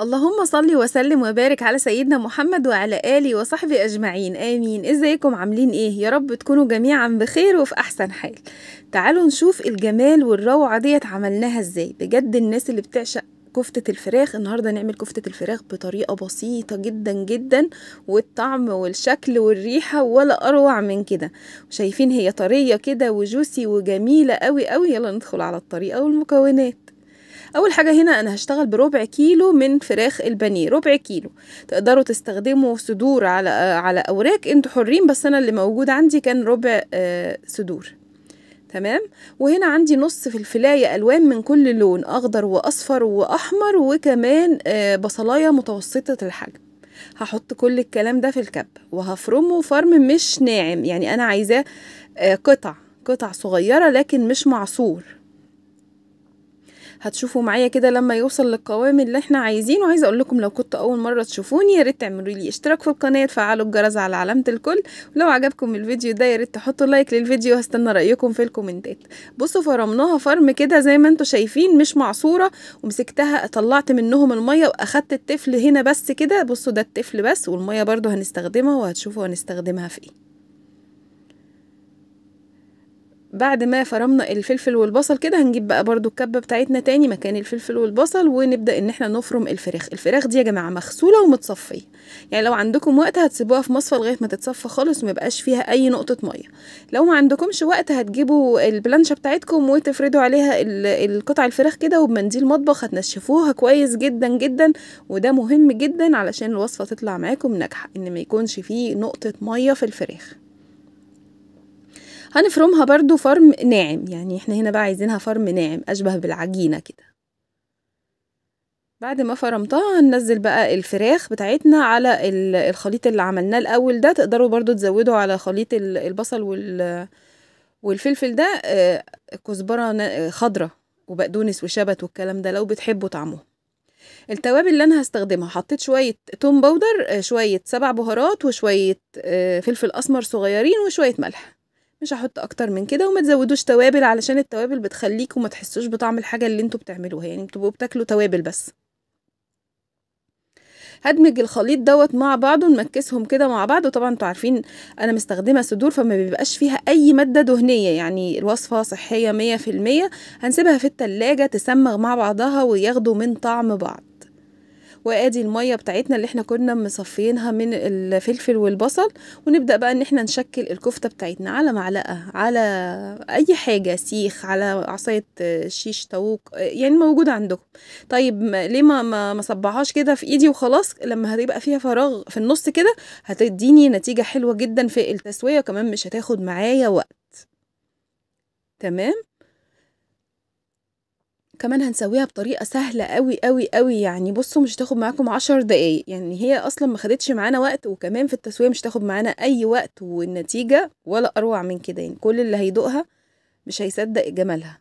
اللهم صل وسلم وبارك على سيدنا محمد وعلى آله وصحبه أجمعين آمين إزيكم عاملين إيه يا رب تكونوا جميعا بخير وفي أحسن حال تعالوا نشوف الجمال والروعة ديت عملناها إزاي بجد الناس اللي بتعشق كفتة الفراخ النهاردة نعمل كفتة الفراخ بطريقة بسيطة جدا جدا والطعم والشكل والريحة ولا أروع من كده شايفين هي طرية كده وجوسي وجميلة قوي قوي يلا ندخل على الطريقة والمكونات اول حاجه هنا انا هشتغل بربع كيلو من فراخ البانيه ربع كيلو تقدروا تستخدموا صدور على على اوراق انتوا حرين بس انا اللي موجود عندي كان ربع آه، صدور تمام وهنا عندي نص فلفلايه الوان من كل لون اخضر واصفر واحمر وكمان آه، بصلايه متوسطه الحجم هحط كل الكلام ده في الكب وهفرمه فرم مش ناعم يعني انا عايزاه آه، قطع قطع صغيره لكن مش معصور هتشوفوا معايا كده لما يوصل للقوام اللي احنا عايزينه عايزه اقول لكم لو كنتوا اول مره تشوفوني يا ريت تعملوا لي اشتراك في القناه تفعلوا الجرس على علامه الكل ولو عجبكم الفيديو ده يا ريت تحطوا لايك للفيديو وهستنى رايكم في الكومنتات بصوا فرمناها فرم كده زي ما انتوا شايفين مش معصوره ومسكتها طلعت منهم الميه واخدت التفل هنا بس كده بصوا ده التفل بس والميه برده هنستخدمها وهتشوفوا هنستخدمها في ايه بعد ما فرمنا الفلفل والبصل كده هنجيب بقى برده الكبه بتاعتنا تاني مكان الفلفل والبصل ونبدا ان احنا نفرم الفراخ الفراخ دي يا جماعه مغسوله ومتصفيه يعني لو عندكم وقت هتسيبوها في مصفى لغايه ما تتصفى خالص وميبقاش فيها اي نقطه ميه لو ما عندكمش وقت هتجيبوا البلانشه بتاعتكم وتفردوا عليها القطع الفراخ كده وبمنديل مطبخ هتنشفوها كويس جدا جدا وده مهم جدا علشان الوصفه تطلع معاكم ناجحه ان ما يكونش فيه نقطه ميه في الفراخ هنفرمها برضو فرم ناعم يعني احنا هنا بقى عايزينها فرم ناعم أشبه بالعجينة كده بعد ما فرمتها هننزل بقى الفراخ بتاعتنا على الخليط اللي عملناه الأول ده تقدروا برضو تزودوا على خليط البصل والفلفل ده آه، كزبرة خضرة وبقدونس وشبت والكلام ده لو بتحبوا طعمه التوابل اللي انا هستخدمها حطيت شويه توم بودر آه، شويه سبع بهارات وشويه آه، فلفل اسمر صغيرين وشويه ملح مش هحط اكتر من كده وما تزودوش توابل علشان التوابل بتخليك وما تحسوش بطعم الحاجه اللي انتوا بتعملوها يعني بتبقوا بتاكلوا توابل بس هدمج الخليط دوت مع بعضه نمكسهم كده مع بعض وطبعا انتوا عارفين انا مستخدمه صدور فما بيبقاش فيها اي ماده دهنيه يعني الوصفه صحيه مية المية هنسيبها في التلاجة تسمغ مع بعضها وياخدوا من طعم بعض وادي الميه بتاعتنا اللي احنا كنا مصفينها من الفلفل والبصل ونبدا بقى ان احنا نشكل الكفته بتاعتنا على معلقه على اي حاجه سيخ على عصايه شيش طاووق يعني موجوده عندكم طيب ليه ما ما صبعهاش كده في ايدي وخلاص لما هتبقى فيها فراغ في النص كده هتديني نتيجه حلوه جدا في التسويه وكمان مش هتاخد معايا وقت تمام كمان هنسويها بطريقه سهله قوي قوي قوي يعني بصوا مش هتاخد معاكم عشر دقايق يعني هي اصلا ما خدتش معانا وقت وكمان في التسويه مش هتاخد معانا اي وقت والنتيجه ولا اروع من كده يعني كل اللي هيدوقها مش هيصدق جمالها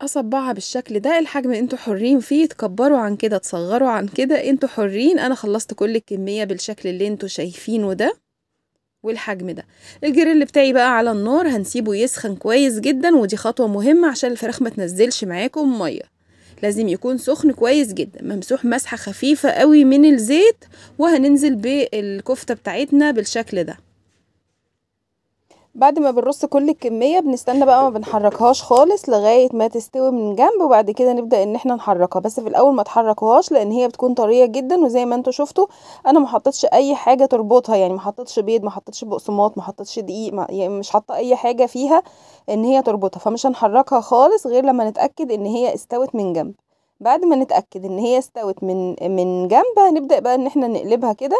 اصبعها بالشكل ده الحجم انتوا حرين فيه تكبروا عن كده تصغروا عن كده انتوا حرين انا خلصت كل الكميه بالشكل اللي انتوا شايفينه ده والحجم ده الجريل بتاعي بقى على النار هنسيبه يسخن كويس جدا ودي خطوة مهمة عشان الفراخ ما تنزلش معاكم مية لازم يكون سخن كويس جدا ممسوح مسحة خفيفة قوي من الزيت وهننزل بالكفتة بتاعتنا بالشكل ده بعد ما بنرص كل الكمية بنستنى بقى ما بنحركهاش خالص لغاية ما تستوي من جنب وبعد كده نبدأ ان احنا نحركها بس في الاول ما تحركهاش لان هي بتكون طرية جدا وزي ما انتوا شفتوا انا ما حطتش اي حاجة تربطها يعني ما حطتش بيض ما حطتش بقسماط ما حطتش دقيق ما يعني مش حاطة اي حاجة فيها ان هي تربطها فمش هنحركها خالص غير لما نتأكد ان هي استوت من جنب بعد ما نتأكد ان هي استوت من من جنب هنبدأ بقى ان احنا نقلبها كده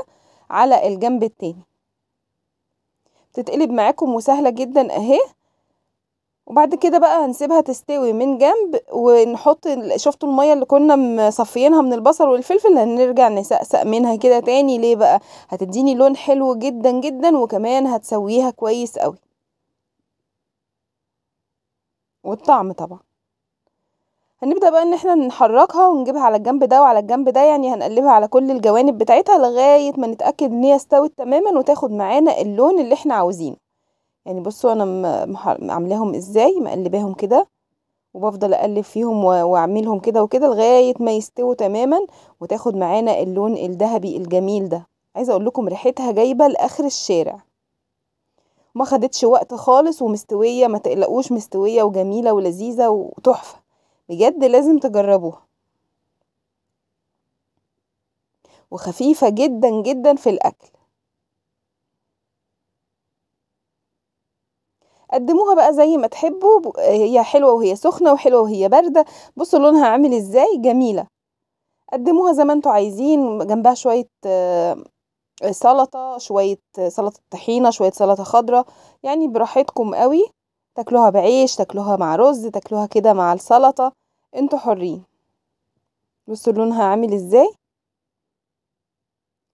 على الجنب التاني تتقلب معاكم وسهلة جدا اهي وبعد كده بقى هنسيبها تستوي من جنب ونحط شفتوا الميه اللي كنا مصفينها من البصل والفلفل هنرجع نسقسق منها كده تاني ليه بقى هتديني لون حلو جدا جدا وكمان هتسويها كويس قوي والطعم طبعا هنبدأ بقى ان احنا نحركها ونجيبها على الجنب ده وعلى الجنب ده يعني هنقلبها على كل الجوانب بتاعتها لغاية ما نتأكد ان هي استوت تماما وتاخد معانا اللون اللي احنا عاوزينه يعني بصوا انا عاملاهم ازاي مقلباهم كده وبفضل اقلب فيهم واعملهم كده وكده لغاية ما يستووا تماما وتاخد معانا اللون الذهبي الجميل ده عايزة اقول لكم ريحتها جايبة لاخر الشارع ما خدتش وقت خالص ومستوية ما تقلقوش مستوية وجميلة ولذيذة وتحفة بجد لازم تجربوها وخفيفة جدا جدا في الأكل قدموها بقى زي ما تحبوا هي حلوة وهي سخنة وحلوة وهي باردة بصوا لونها عامل ازاي جميلة قدموها زي ما انتوا عايزين جنبها شوية آه، سلطة شوية سلطة طحينة شوية سلطة خضرة يعني براحتكم قوي تاكلوها بعيش تاكلوها مع رز تاكلوها كده مع السلطة انتوا حرين بصوا لونها عامل ازاي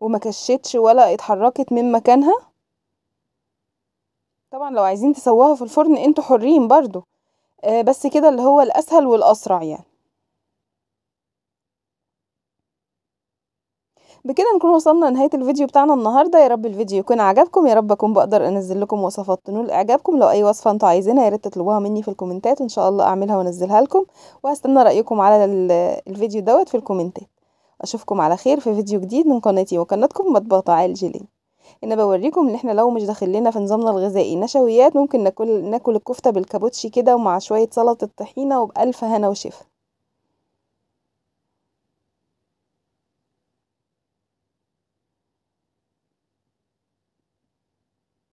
وما كشتش ولا اتحركت من مكانها طبعا لو عايزين تسووها في الفرن انتوا حرين برضو آه بس كده اللي هو الاسهل والاسرع يعني بكده نكون وصلنا لنهاية الفيديو بتاعنا النهاردة يا رب الفيديو يكون عجبكم يا رب اكون بقدر انزل لكم وصفات تنول اعجابكم لو اي وصفة انتوا عايزينها يا ريت تطلبوها مني في الكومنتات ان شاء الله اعملها وانزلها لكم وهستنى رايكم على الفيديو دوت في الكومنتات اشوفكم على خير في فيديو جديد من قناتي وقناتكم مطبخ عائل جيلين انا بوريكم ان احنا لو مش داخلنا في نظامنا الغذائي نشويات ممكن ناكل ناكل الكفته بالكابوتشي كده ومع شويه سلطه طحينه وبالف هنا وشفا